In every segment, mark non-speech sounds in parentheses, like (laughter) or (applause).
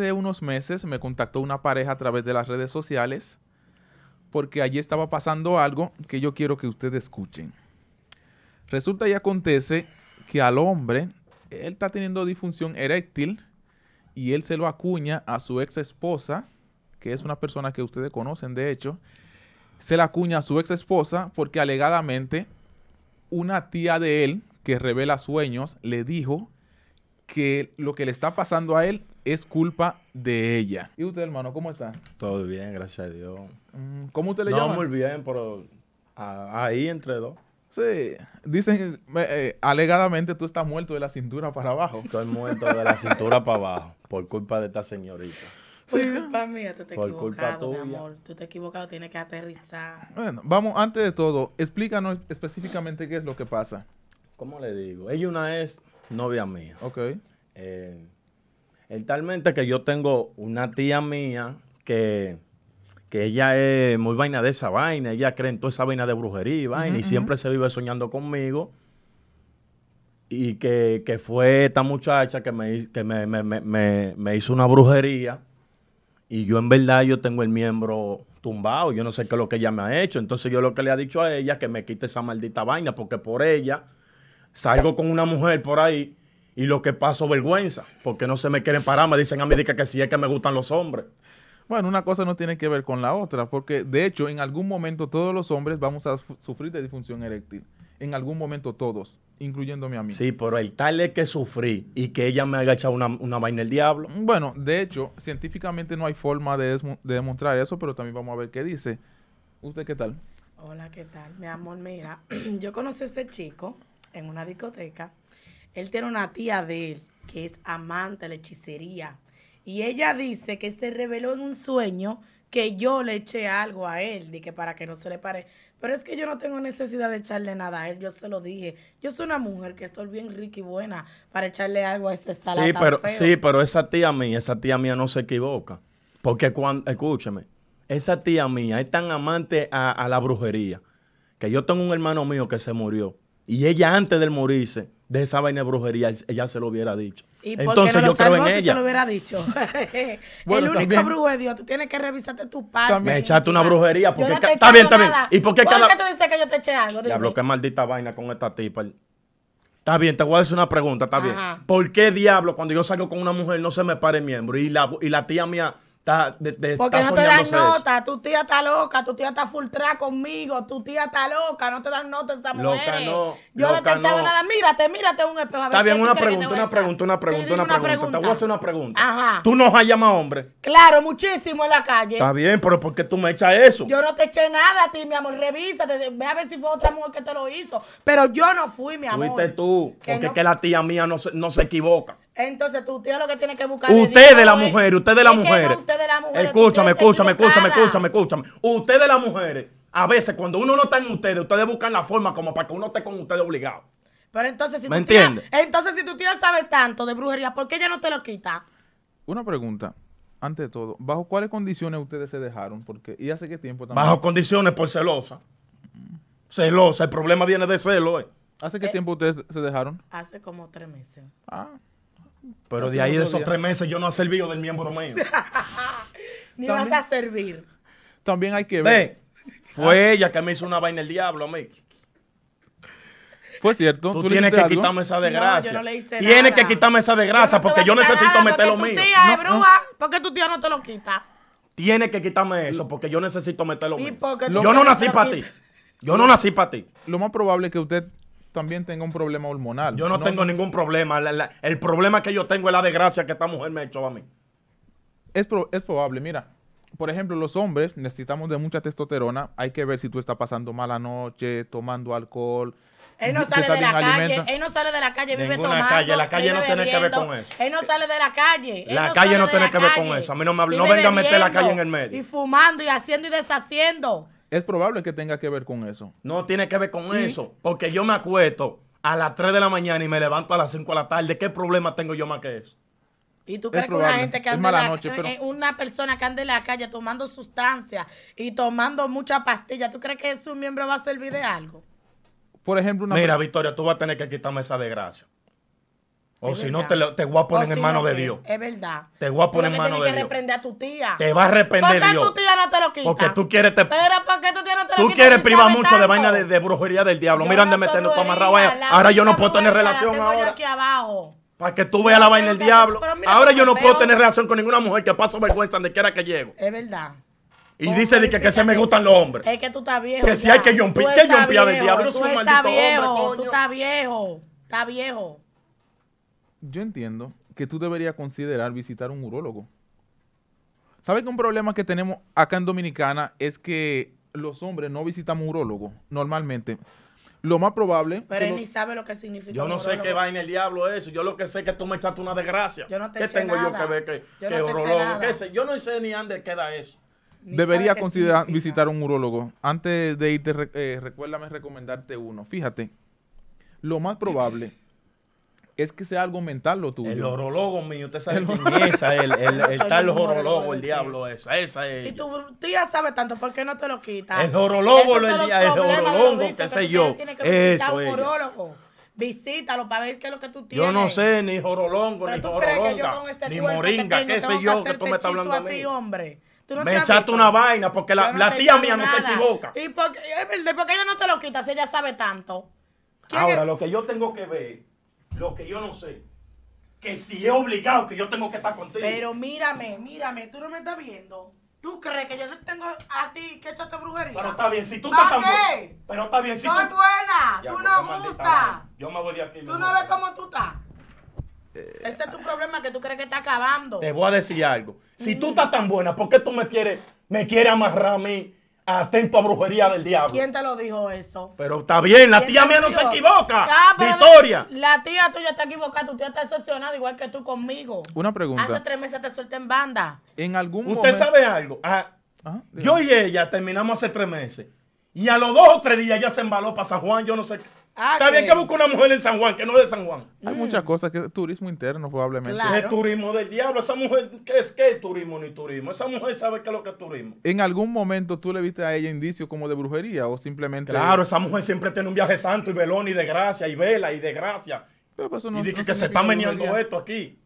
hace unos meses me contactó una pareja a través de las redes sociales porque allí estaba pasando algo que yo quiero que ustedes escuchen. Resulta y acontece que al hombre, él está teniendo disfunción eréctil y él se lo acuña a su ex esposa, que es una persona que ustedes conocen de hecho, se la acuña a su ex esposa porque alegadamente una tía de él que revela sueños le dijo que lo que le está pasando a él es culpa de ella. ¿Y usted, hermano, cómo está? Todo bien, gracias a Dios. Mm, ¿Cómo usted le no, llama? muy bien, pero ahí entre dos. Sí, dicen, eh, eh, alegadamente tú estás muerto de la cintura para abajo. Estoy muerto de la cintura para abajo, por culpa de esta señorita. Por culpa mía, tú te por culpa mi amor. Tú te equivocado, tienes que aterrizar. Bueno, vamos, antes de todo, explícanos específicamente qué es lo que pasa. ¿Cómo le digo? Ella una es Novia mía. Ok. Eh, el talmente que yo tengo una tía mía que, que ella es muy vaina de esa vaina, ella cree en toda esa vaina de brujería y vaina, y siempre se vive soñando conmigo. Y que, que fue esta muchacha que, me, que me, hizo una brujería. Y yo en verdad yo tengo el miembro tumbado, yo no sé qué es lo que ella me ha hecho. Entonces yo lo que le ha dicho a ella que me quite esa maldita vaina, porque por ella salgo con una mujer por ahí y lo que paso vergüenza, porque no se me quieren parar, me dicen a mí que sí es que me gustan los hombres. Bueno, una cosa no tiene que ver con la otra, porque de hecho en algún momento todos los hombres vamos a sufrir de disfunción eréctil. En algún momento todos, incluyéndome a mí. Sí, pero el tal es que sufrí y que ella me haya echado una, una vaina el diablo. Bueno, de hecho, científicamente no hay forma de, demostrar eso, pero también vamos a ver qué dice. ¿Usted qué tal? Hola, ¿qué tal? Mi amor, mira, (clears throat) yo conocí a ese chico en una discoteca, él tiene una tía de él que es amante de la hechicería. Y ella dice que se reveló en un sueño que yo le eché algo a él, de que para que no se le pare. Pero es que yo no tengo necesidad de echarle nada a él, yo se lo dije. Yo soy una mujer que estoy bien rica y buena para echarle algo a ese salado. Sí, pero, sí, pero esa tía mía, esa tía mía no se equivoca. Porque cuando, escúcheme, esa tía mía es tan amante a la brujería que yo tengo un hermano mío que se murió y ella antes del morirse, de esa vaina de brujería, ella se lo hubiera dicho. ¿Y Entonces yo creo en ella. se lo hubiera dicho. (laughs) el único brujo es Dios. Tú tienes que revisarte tu parte. Me echaste una brujería. Porque está bien, está bien. por qué tú dices que yo te eché algo? Diablo, qué maldita vaina con esta tipa. Está bien, te voy a hacer una pregunta, está bien. ¿Por qué diablo cuando yo salgo con una mujer no se me pare el miembro? Y la, y la tía mía porque no te dan nota, tu tía está loca, tu tía está full conmigo, tu tía está loca, no te dan nota mujer. mujer No, Yo no te he echado nada, mírate, mírate un espejo. está bien, una pregunta, una pregunta, una pregunta, una, pregunta, Te voy a hacer una pregunta. Ajá. ¿Tú nos has llamado hombre? Claro, muchísimo en la calle. Está bien, pero ¿por qué tú me echas eso? Yo no te eché nada a ti, mi amor, revísate, ve a ver si fue otra mujer que te lo hizo. Pero yo no fui, mi amor. Fuiste tú, porque es que la tía mía no se, no se equivoca. Entonces, tu tío lo que tiene que buscar. Usted de la mujer, usted de la mujer. la mujer. Escúchame, escúchame, escúchame, escúchame, escúchame. Usted de las mujeres. A veces, cuando uno no está en ustedes, ustedes buscan la forma como para que uno esté con ustedes obligado. Pero entonces, si ¿Me entiendes? entonces, si tu tía sabe tanto de brujería, ¿por qué ella no te lo quita? Una pregunta antes de todo, ¿bajo cuáles condiciones ustedes se dejaron? Porque, ¿y hace qué tiempo también? Bajo condiciones por celosa. Celosa, el problema viene de celo. Eh. ¿Hace qué eh. tiempo ustedes se dejaron? Hace como tres meses. Ah. Pero de ahí de esos tres meses yo no he servido del miembro mío. (laughs) Ni vas a servir. También hay que ver. fue ella que me hizo una vaina el diablo a mí. Fue cierto. Tú, tienes que quitarme esa desgracia. yo no le hice tienes que quitarme esa desgracia porque yo necesito meterlo meter lo mío. Porque tu tía Porque tu tía no te lo quita. Tienes que quitarme eso porque yo necesito meter lo mío. Yo no nací para ti. Yo no nací para ti. Lo más probable es que usted también tenga un problema hormonal. Yo no, tengo ningún problema. el problema que yo tengo es la desgracia que esta mujer me ha hecho a mí. Es, es probable, mira. Por ejemplo, los hombres necesitamos de mucha testosterona. Hay que ver si tú estás pasando mala noche, tomando alcohol, él no sale de la calle, él no sale de la calle, vive tomando. Calle. La calle no tiene que ver con eso. Él no sale de la calle. La calle no tiene que ver con eso. A mí no me habla. no venga a meter la calle en el medio. Y fumando y haciendo y deshaciendo. Es probable que tenga que ver con eso. No tiene que ver con eso, porque yo me acuesto a las 3 de la mañana y me levanto a las 5 de la tarde. ¿Qué problema tengo yo más que eso? ¿Y tú crees que una gente que eh, una persona que anda en la calle tomando sustancias y tomando mucha pastilla, ¿tú crees que su miembro va a servir de algo? Por ejemplo, una Mira, Victoria, tú vas a tener que quitarme esa desgracia. O si no, te, voy a poner en si mano de Dios. Es verdad. Te voy a poner en mano de Dios. Tienes que reprender a tu tía. Te va a reprender ¿Por qué tu tía no te lo quita? Porque tú quieres te... Pero ¿por qué tu tía no te lo Tú quieres privar mucho de vaina de, brujería del diablo. Mira, Miran de meternos para amarrado allá. Ahora yo no puedo tener relación ahora. Aquí abajo. Para que tú veas la vaina del diablo. Ahora yo no puedo tener relación con ninguna mujer que paso vergüenza donde quiera que llego. Es verdad. Y dice de que, que se me gustan los hombres. Es que tú estás viejo. Que si hay que yompear, que del diablo. Tú estás viejo, tú estás viejo, estás viejo yo entiendo que tú deberías considerar visitar un urólogo. ¿Sabes que un problema que tenemos acá en Dominicana es que los hombres no visitamos urólogo normalmente? Lo más probable. Pero él ni sabe lo que significa. Yo no sé qué va en el diablo eso. Yo lo que sé es que tú me echaste una desgracia. Yo no te tengo nada. yo que ver que, no ¿Qué sé? Yo no sé ni dónde queda eso. Deberías Debería considerar visitar un urólogo. Antes de irte, eh, recuérdame recomendarte uno. Fíjate, lo más probable es que sea algo mental lo tuyo. El horólogo mío, usted sabe quién es el, el, (laughs) el tal horólogo el diablo esa, esa es. Si tu tía sabe tanto, ¿por qué no te lo quita El horólogo el, horólogo qué sé yo. Eso es. Visítalo para ver qué es lo que tú tienes. Yo no sé, ni horólogo ni este ni moringa, qué sé yo, que tú me estás hablando a ti, hombre. me echaste una vaina porque la, tía mía no se equivoca. ¿Y por qué, por qué, ella no te lo quita si ella sabe tanto? Ahora, lo que yo tengo que ver lo que yo no sé. Que si es obligado que yo tengo que estar contigo. Pero mírame, mírame, tú no me estás viendo. ¿Tú crees que yo no tengo a ti que echarte brujería? Pero está bien, si tú estás tan Pero está bien, si no estás es buena, tú pues, no gustas. Yo me voy de aquí. Tú no ves cómo tú estás. Eh, Ese es tu problema que tú crees que está acabando. Te voy a decir algo. Si tú mm. estás tan buena, ¿por qué tú me quieres, me quieres amarrar a mí? Atento a brujería del diablo. ¿Quién te lo dijo eso? Pero está bien, la tía mía no se equivoca. Ah, Victoria. La tía tuya está equivocada, tu tía está decepcionada igual que tú conmigo. Una pregunta. Hace tres meses te suelta en banda. En algún ¿Usted sabe algo? Ah, yo y ella terminamos hace tres meses. Y a los dos o tres días ya se embaló para San Juan, yo no sé qué. Ah, está bien que busque una mujer en San Juan, que no de San Juan. Hay mm. muchas cosas que es turismo interno, probablemente. Claro. Es turismo del diablo. Esa mujer, ¿qué es que es turismo ni turismo? Esa mujer sabe qué es lo que es turismo. ¿En algún momento tú le viste a ella indicios como de brujería o simplemente.? Claro, esa mujer siempre tiene un viaje santo y velón y de gracia y vela y de gracia. y dice que se está meneando esto aquí.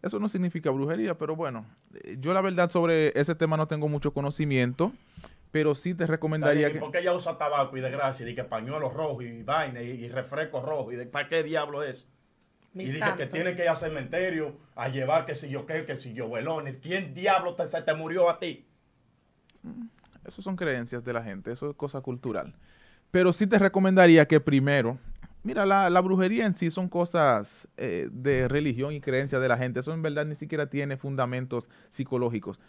Eso no significa brujería, pero bueno, eh, yo la verdad sobre ese tema no tengo mucho conocimiento pero sí te recomendaría que... ¿Por qué ella usa tabaco y de gracia? Y que pañuelos rojos y vaina y, refresco refrescos rojos. ¿Y de, para qué diablo es? y dice que tiene que ir al cementerio a llevar que si yo qué, que si yo velones. ¿Quién diablo te, se te murió a ti? Mm, Esas son creencias de la gente, eso es cosa cultural. Pero sí te recomendaría que primero, mira, la, brujería en sí son cosas eh, de religión y creencias de la gente, eso en verdad ni siquiera tiene fundamentos psicológicos.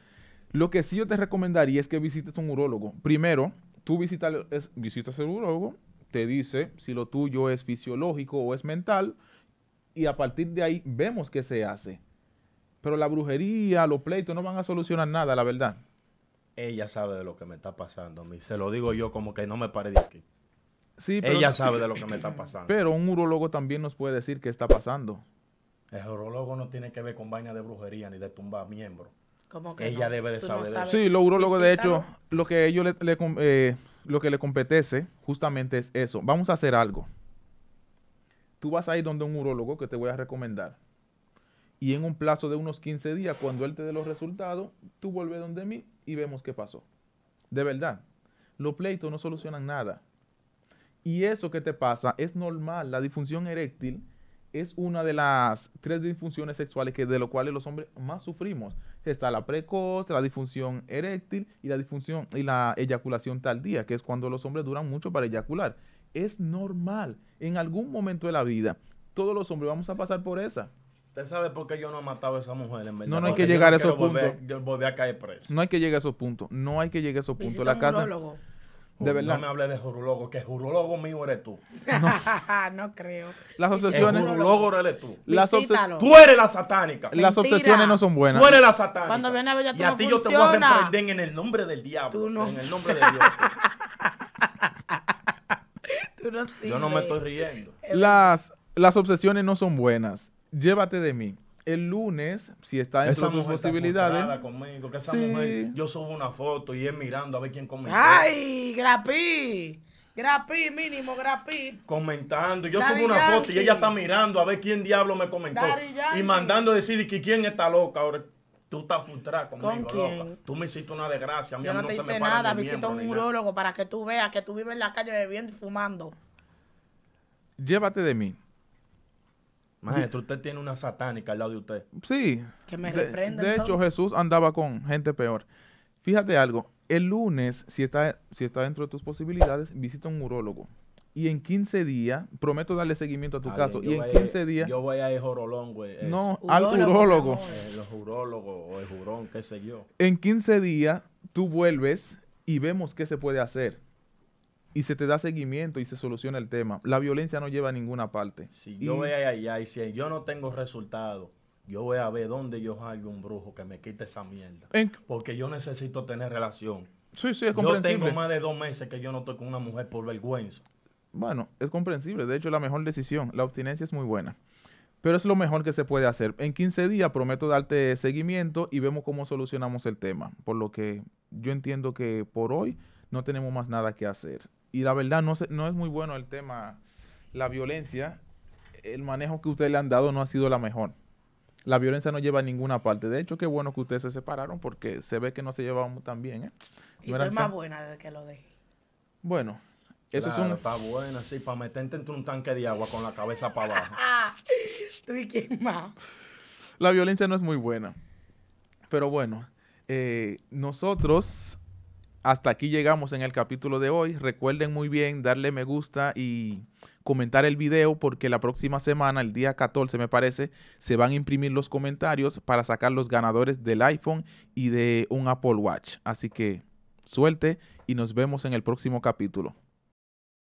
Lo que sí yo te recomendaría es que visites un urólogo. Primero, tú visitas, es, visitas el urólogo, te dice si lo tuyo es fisiológico o es mental, y a partir de ahí vemos qué se hace. Pero la brujería, los pleitos no van a solucionar nada, la verdad. Ella sabe de lo que me está pasando a mí. Se lo digo yo como que no me pare de aquí. Ella sabe de lo que me está pasando. Pero un urólogo también nos puede decir qué está pasando. El urólogo no tiene que ver con vaina de brujería ni de tumba miembro que ella debe de saber Sí, lo urologo, de hecho, lo que ellos le, eh, lo que le competece justamente es eso. Vamos a hacer algo. Tú vas a ir donde un urólogo que te voy a recomendar. Y en un plazo de unos 15 días, cuando él te dé los resultados, tú vuelves donde mí y vemos qué pasó. De verdad, los pleitos no solucionan nada. Y eso que te pasa es normal. La disfunción eréctil es una de las tres disfunciones sexuales que de lo cuales los hombres más sufrimos está la precoz, la disfunción eréctil y la disfunción y la eyaculación tardía, que es cuando los hombres duran mucho para eyacular. Es normal. En algún momento de la vida, todos los hombres vamos a pasar por esa. Usted sabe por qué yo no he matado a esa mujer, en verdad. No, hay que llegar a esos puntos. yo a caer preso. No hay que llegar a esos puntos. No hay que llegar a esos puntos. La casa. De verdad. No me hable de jurólogo, que jurólogo mío eres tú. No, (laughs) creo. Las obsesiones. El jurólogo eres tú. Las tú eres la satánica. Las obsesiones no son buenas. Tú eres la satánica. Cuando viene a ver, Y a ti yo te voy a reprender en el nombre del diablo. Tú no. En el nombre de Dios. (laughs) tú no Yo no me estoy riendo. Las, las obsesiones no son buenas. Llévate de mí el lunes, si está dentro esa posibilidades. Conmigo, esa yo subo una foto y es mirando a ver quién comentó. ¡Ay, Grapi! Grapi, mínimo, Grapi. Comentando. Yo subo una foto y ella está mirando a ver quién diablo me comentó. Y mandando decir que quién está loca ahora. Tú estás frustrada conmigo, loca. Tú me hiciste una desgracia. A yo no, te hice me nada. Visita un urólogo para que tú veas que tú vives en la calle bebiendo y fumando. Llévate de mí. Maestro, usted tiene una satánica al lado de usted. Sí. Que me reprenda. De, hecho, Jesús andaba con gente peor. Fíjate algo. El lunes, si está, si está dentro de tus posibilidades, visita un urólogo. Y en 15 días, prometo darle seguimiento a tu caso. y en 15 días. Yo voy a ir jorolón, güey. No, al urólogo. Eh, los urólogos o el jurón, qué sé yo. En 15 días, tú vuelves y vemos qué se puede hacer y se te da seguimiento y se soluciona el tema. La violencia no lleva a ninguna parte. Si yo voy allá y si yo no tengo resultado, yo voy a ver dónde yo salgo un brujo que me quite esa mierda. porque yo necesito tener relación. Sí, sí, es comprensible. Yo tengo más de dos meses que yo no estoy con una mujer por vergüenza. Bueno, es comprensible. De hecho, la mejor decisión, la obstinencia es muy buena. Pero es lo mejor que se puede hacer. En 15 días prometo darte seguimiento y vemos cómo solucionamos el tema. Por lo que yo entiendo que por hoy no tenemos más nada que hacer y la verdad no, no es muy bueno el tema, la violencia, el manejo que ustedes le han dado no ha sido la mejor. La violencia no lleva a ninguna parte. De hecho, qué bueno que ustedes se separaron porque se ve que no se llevaban tan bien. ¿eh? y tú más buena desde que lo dejé. Bueno, eso es un... Está buena, sí, para meterte en un tanque de agua con la cabeza para abajo. (laughs) La violencia no es muy buena. Pero bueno, eh, nosotros hasta aquí llegamos en el capítulo de hoy. Recuerden muy bien darle me gusta y comentar el video porque la próxima semana, el día 14 me parece, se van a imprimir los comentarios para sacar los ganadores del iPhone y de un Apple Watch. Así que suelte y nos vemos en el próximo capítulo.